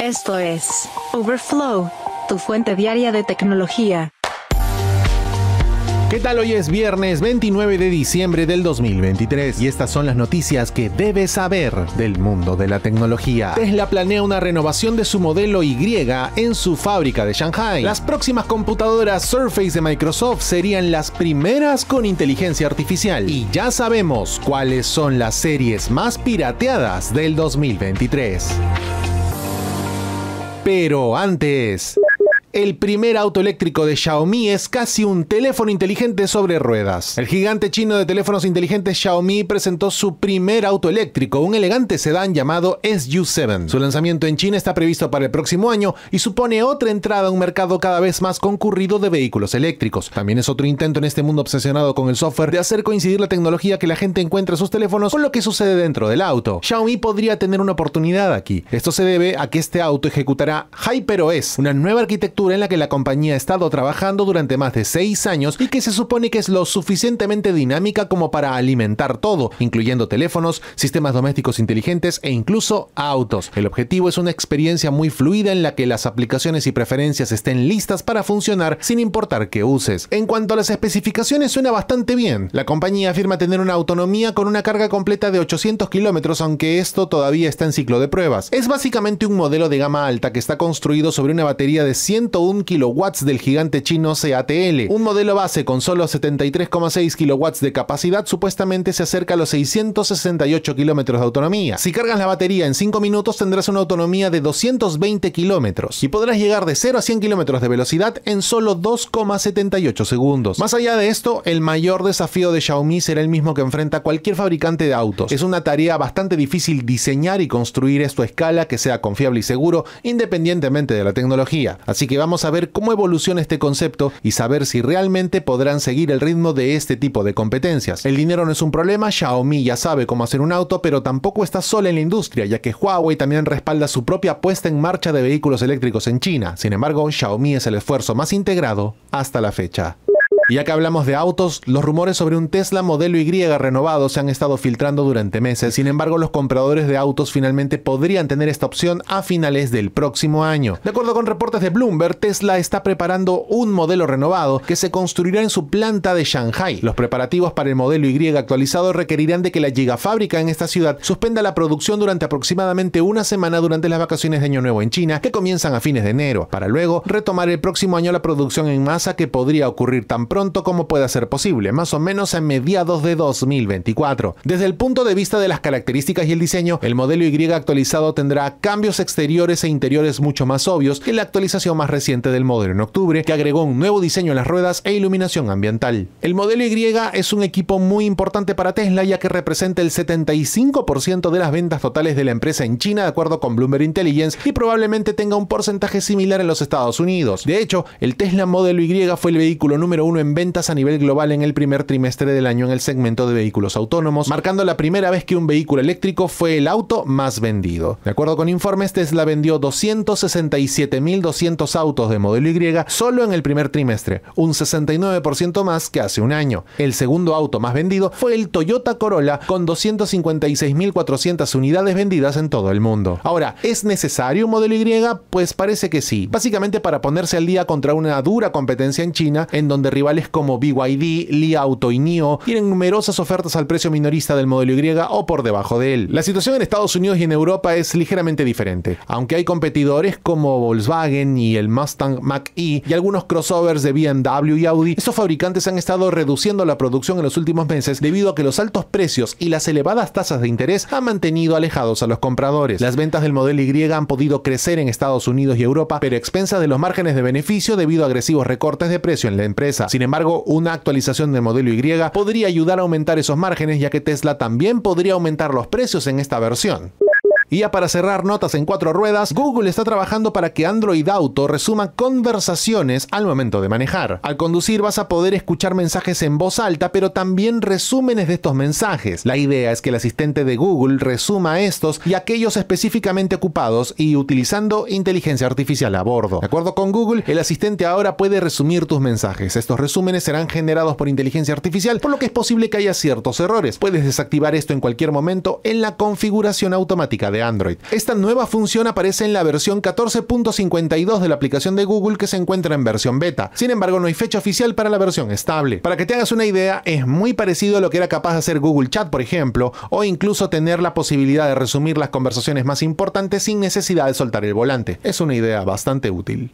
Esto es Overflow, tu fuente diaria de tecnología. ¿Qué tal? Hoy es viernes 29 de diciembre del 2023 y estas son las noticias que debes saber del mundo de la tecnología. Tesla planea una renovación de su modelo Y en su fábrica de Shanghai. Las próximas computadoras Surface de Microsoft serían las primeras con inteligencia artificial y ya sabemos cuáles son las series más pirateadas del 2023. Pero antes... El primer auto eléctrico de Xiaomi es casi un teléfono inteligente sobre ruedas. El gigante chino de teléfonos inteligentes Xiaomi presentó su primer auto eléctrico, un elegante sedán llamado SU7. Su lanzamiento en China está previsto para el próximo año y supone otra entrada a un mercado cada vez más concurrido de vehículos eléctricos. También es otro intento en este mundo obsesionado con el software de hacer coincidir la tecnología que la gente encuentra en sus teléfonos con lo que sucede dentro del auto. Xiaomi podría tener una oportunidad aquí. Esto se debe a que este auto ejecutará HyperOS, una nueva arquitectura en la que la compañía ha estado trabajando durante más de seis años y que se supone que es lo suficientemente dinámica como para alimentar todo, incluyendo teléfonos, sistemas domésticos inteligentes e incluso autos. El objetivo es una experiencia muy fluida en la que las aplicaciones y preferencias estén listas para funcionar sin importar qué uses. En cuanto a las especificaciones suena bastante bien. La compañía afirma tener una autonomía con una carga completa de 800 kilómetros, aunque esto todavía está en ciclo de pruebas. Es básicamente un modelo de gama alta que está construido sobre una batería de 100 101 kilowatts del gigante chino CATL. Un modelo base con solo 73,6 kilowatts de capacidad supuestamente se acerca a los 668 kilómetros de autonomía. Si cargas la batería en 5 minutos tendrás una autonomía de 220 kilómetros y podrás llegar de 0 a 100 kilómetros de velocidad en solo 2,78 segundos. Más allá de esto, el mayor desafío de Xiaomi será el mismo que enfrenta cualquier fabricante de autos. Es una tarea bastante difícil diseñar y construir esto a escala que sea confiable y seguro independientemente de la tecnología. Así que vamos a ver cómo evoluciona este concepto y saber si realmente podrán seguir el ritmo de este tipo de competencias. El dinero no es un problema, Xiaomi ya sabe cómo hacer un auto, pero tampoco está sola en la industria, ya que Huawei también respalda su propia puesta en marcha de vehículos eléctricos en China. Sin embargo, Xiaomi es el esfuerzo más integrado hasta la fecha ya que hablamos de autos, los rumores sobre un Tesla modelo Y renovado se han estado filtrando durante meses. Sin embargo, los compradores de autos finalmente podrían tener esta opción a finales del próximo año. De acuerdo con reportes de Bloomberg, Tesla está preparando un modelo renovado que se construirá en su planta de Shanghai. Los preparativos para el modelo Y actualizado requerirán de que la gigafábrica en esta ciudad suspenda la producción durante aproximadamente una semana durante las vacaciones de Año Nuevo en China, que comienzan a fines de enero, para luego retomar el próximo año la producción en masa que podría ocurrir tan pronto pronto como pueda ser posible, más o menos a mediados de 2024. Desde el punto de vista de las características y el diseño, el modelo Y actualizado tendrá cambios exteriores e interiores mucho más obvios que la actualización más reciente del modelo en octubre, que agregó un nuevo diseño en las ruedas e iluminación ambiental. El modelo Y es un equipo muy importante para Tesla ya que representa el 75% de las ventas totales de la empresa en China de acuerdo con Bloomberg Intelligence y probablemente tenga un porcentaje similar en los Estados Unidos. De hecho, el Tesla Modelo Y fue el vehículo número uno en ventas a nivel global en el primer trimestre del año en el segmento de vehículos autónomos, marcando la primera vez que un vehículo eléctrico fue el auto más vendido. De acuerdo con informes, Tesla vendió 267.200 autos de modelo Y solo en el primer trimestre, un 69% más que hace un año. El segundo auto más vendido fue el Toyota Corolla con 256.400 unidades vendidas en todo el mundo. Ahora, ¿es necesario un modelo Y? Pues parece que sí, básicamente para ponerse al día contra una dura competencia en China, en donde rivales como BYD, Li Auto y NIO tienen numerosas ofertas al precio minorista del modelo Y o por debajo de él. La situación en Estados Unidos y en Europa es ligeramente diferente, aunque hay competidores como Volkswagen y el Mustang Mach-E y algunos crossovers de BMW y Audi, estos fabricantes han estado reduciendo la producción en los últimos meses debido a que los altos precios y las elevadas tasas de interés han mantenido alejados a los compradores. Las ventas del modelo Y han podido crecer en Estados Unidos y Europa, pero a expensas de los márgenes de beneficio debido a agresivos recortes de precio en la empresa. Sin embargo, una actualización del modelo Y podría ayudar a aumentar esos márgenes ya que Tesla también podría aumentar los precios en esta versión. Y ya para cerrar notas en cuatro ruedas, Google está trabajando para que Android Auto resuma conversaciones al momento de manejar. Al conducir vas a poder escuchar mensajes en voz alta, pero también resúmenes de estos mensajes. La idea es que el asistente de Google resuma estos y aquellos específicamente ocupados y utilizando inteligencia artificial a bordo. De acuerdo con Google, el asistente ahora puede resumir tus mensajes. Estos resúmenes serán generados por inteligencia artificial, por lo que es posible que haya ciertos errores. Puedes desactivar esto en cualquier momento en la configuración automática de Android. Esta nueva función aparece en la versión 14.52 de la aplicación de Google que se encuentra en versión beta. Sin embargo, no hay fecha oficial para la versión estable. Para que te hagas una idea, es muy parecido a lo que era capaz de hacer Google Chat, por ejemplo, o incluso tener la posibilidad de resumir las conversaciones más importantes sin necesidad de soltar el volante. Es una idea bastante útil.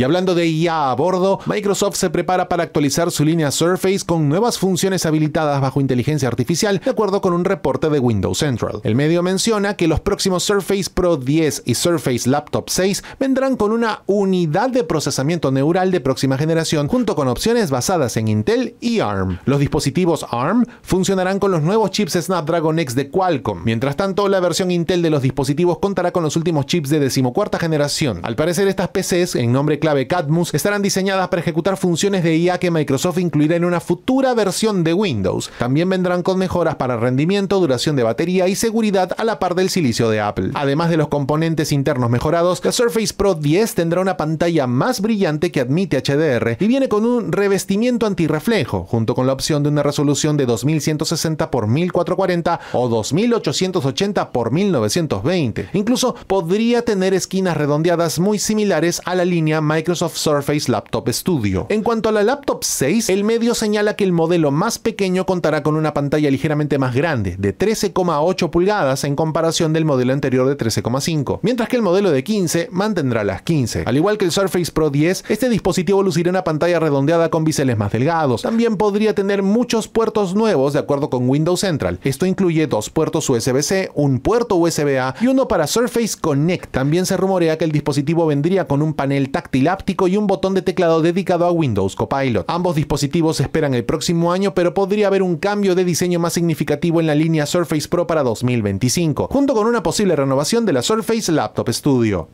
Y hablando de IA a bordo, Microsoft se prepara para actualizar su línea Surface con nuevas funciones habilitadas bajo inteligencia artificial, de acuerdo con un reporte de Windows Central. El medio menciona que los próximos Surface Pro 10 y Surface Laptop 6 vendrán con una unidad de procesamiento neural de próxima generación, junto con opciones basadas en Intel y ARM. Los dispositivos ARM funcionarán con los nuevos chips Snapdragon X de Qualcomm. Mientras tanto, la versión Intel de los dispositivos contará con los últimos chips de decimocuarta generación. Al parecer, estas PCs, en nombre Cadmus estarán diseñadas para ejecutar funciones de IA que Microsoft incluirá en una futura versión de Windows. También vendrán con mejoras para rendimiento, duración de batería y seguridad a la par del silicio de Apple. Además de los componentes internos mejorados, la Surface Pro 10 tendrá una pantalla más brillante que admite HDR y viene con un revestimiento antirreflejo, junto con la opción de una resolución de 2160 x 1440 o 2880 x 1920. Incluso podría tener esquinas redondeadas muy similares a la línea Microsoft Surface Laptop Studio. En cuanto a la Laptop 6, el medio señala que el modelo más pequeño contará con una pantalla ligeramente más grande, de 13,8 pulgadas en comparación del modelo anterior de 13,5, mientras que el modelo de 15 mantendrá las 15. Al igual que el Surface Pro 10, este dispositivo lucirá una pantalla redondeada con biseles más delgados. También podría tener muchos puertos nuevos de acuerdo con Windows Central. Esto incluye dos puertos USB-C, un puerto USB-A y uno para Surface Connect. También se rumorea que el dispositivo vendría con un panel táctil láptico y un botón de teclado dedicado a Windows Copilot. Ambos dispositivos esperan el próximo año, pero podría haber un cambio de diseño más significativo en la línea Surface Pro para 2025, junto con una posible renovación de la Surface Laptop Studio.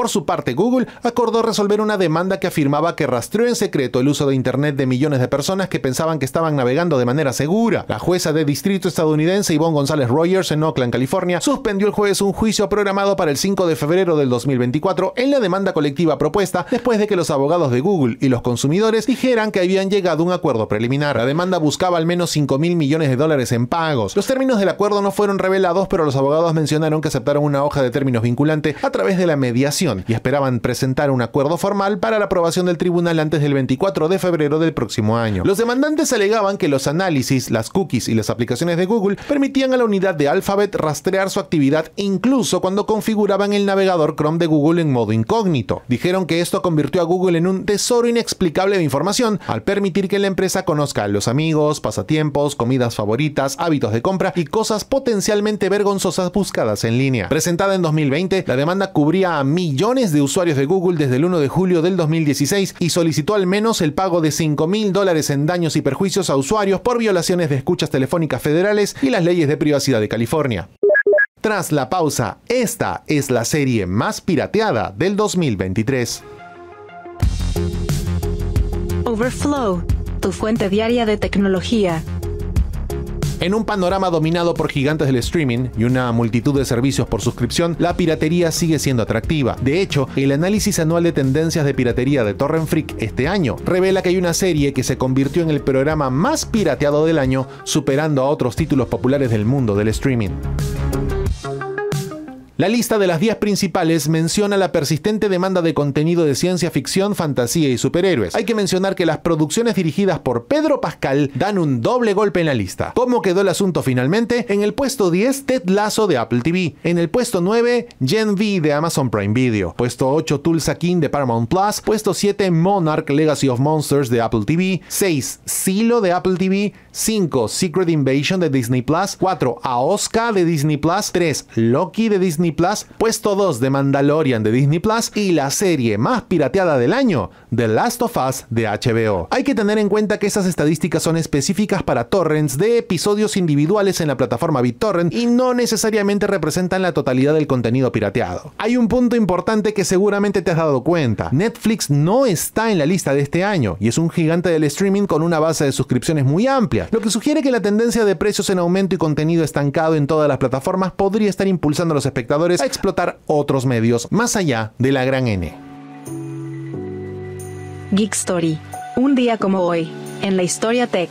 Por su parte, Google acordó resolver una demanda que afirmaba que rastreó en secreto el uso de Internet de millones de personas que pensaban que estaban navegando de manera segura. La jueza de distrito estadounidense Yvonne González Rogers en Oakland, California, suspendió el jueves un juicio programado para el 5 de febrero del 2024 en la demanda colectiva propuesta después de que los abogados de Google y los consumidores dijeran que habían llegado a un acuerdo preliminar. La demanda buscaba al menos 5 mil millones de dólares en pagos. Los términos del acuerdo no fueron revelados, pero los abogados mencionaron que aceptaron una hoja de términos vinculante a través de la mediación y esperaban presentar un acuerdo formal para la aprobación del tribunal antes del 24 de febrero del próximo año. Los demandantes alegaban que los análisis, las cookies y las aplicaciones de Google permitían a la unidad de Alphabet rastrear su actividad incluso cuando configuraban el navegador Chrome de Google en modo incógnito. Dijeron que esto convirtió a Google en un tesoro inexplicable de información al permitir que la empresa conozca a los amigos, pasatiempos, comidas favoritas, hábitos de compra y cosas potencialmente vergonzosas buscadas en línea. Presentada en 2020, la demanda cubría a millones millones de usuarios de Google desde el 1 de julio del 2016 y solicitó al menos el pago de 5 mil dólares en daños y perjuicios a usuarios por violaciones de escuchas telefónicas federales y las leyes de privacidad de California. Tras la pausa, esta es la serie más pirateada del 2023. Overflow, tu fuente diaria de tecnología. En un panorama dominado por gigantes del streaming y una multitud de servicios por suscripción, la piratería sigue siendo atractiva. De hecho, el análisis anual de tendencias de piratería de Torrent Freak este año revela que hay una serie que se convirtió en el programa más pirateado del año, superando a otros títulos populares del mundo del streaming. La lista de las 10 principales menciona la persistente demanda de contenido de ciencia ficción, fantasía y superhéroes. Hay que mencionar que las producciones dirigidas por Pedro Pascal dan un doble golpe en la lista. ¿Cómo quedó el asunto finalmente? En el puesto 10, Ted Lasso de Apple TV. En el puesto 9, Gen V de Amazon Prime Video. Puesto 8, Tulsa King de Paramount Plus. Puesto 7, Monarch Legacy of Monsters de Apple TV. 6, Silo de Apple TV. 5. Secret Invasion de Disney Plus. 4. Aoska de Disney Plus. 3. Loki de Disney Plus. Puesto 2 de Mandalorian de Disney Plus. Y la serie más pirateada del año, The Last of Us de HBO. Hay que tener en cuenta que esas estadísticas son específicas para torrents de episodios individuales en la plataforma BitTorrent y no necesariamente representan la totalidad del contenido pirateado. Hay un punto importante que seguramente te has dado cuenta. Netflix no está en la lista de este año y es un gigante del streaming con una base de suscripciones muy amplia lo que sugiere que la tendencia de precios en aumento y contenido estancado en todas las plataformas podría estar impulsando a los espectadores a explotar otros medios más allá de la gran N. Geek Story. Un día como hoy, en la historia tech.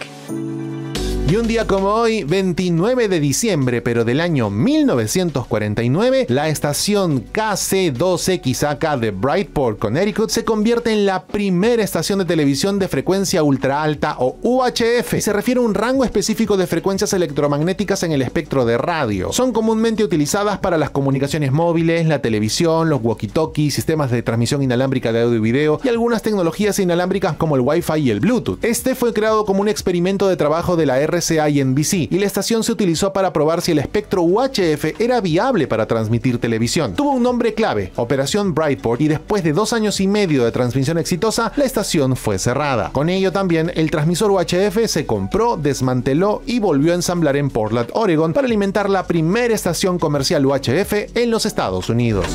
Y un día como hoy, 29 de diciembre, pero del año 1949, la estación KC12 xak de Brightport, Connecticut, se convierte en la primera estación de televisión de frecuencia ultra alta o UHF. Se refiere a un rango específico de frecuencias electromagnéticas en el espectro de radio. Son comúnmente utilizadas para las comunicaciones móviles, la televisión, los walkie talkies sistemas de transmisión inalámbrica de audio y video y algunas tecnologías inalámbricas como el Wi-Fi y el Bluetooth. Este fue creado como un experimento de trabajo de la R y NBC, y la estación se utilizó para probar si el espectro UHF era viable para transmitir televisión. Tuvo un nombre clave, Operación Brightport, y después de dos años y medio de transmisión exitosa, la estación fue cerrada. Con ello también, el transmisor UHF se compró, desmanteló y volvió a ensamblar en Portland, Oregon, para alimentar la primera estación comercial UHF en los Estados Unidos.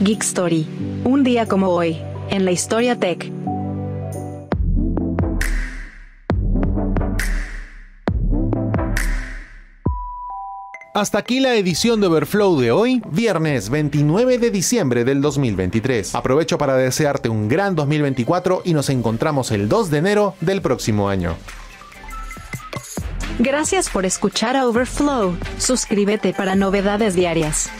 Geek Story. Un día como hoy, en la historia tech. Hasta aquí la edición de Overflow de hoy, viernes 29 de diciembre del 2023. Aprovecho para desearte un gran 2024 y nos encontramos el 2 de enero del próximo año. Gracias por escuchar a Overflow. Suscríbete para novedades diarias.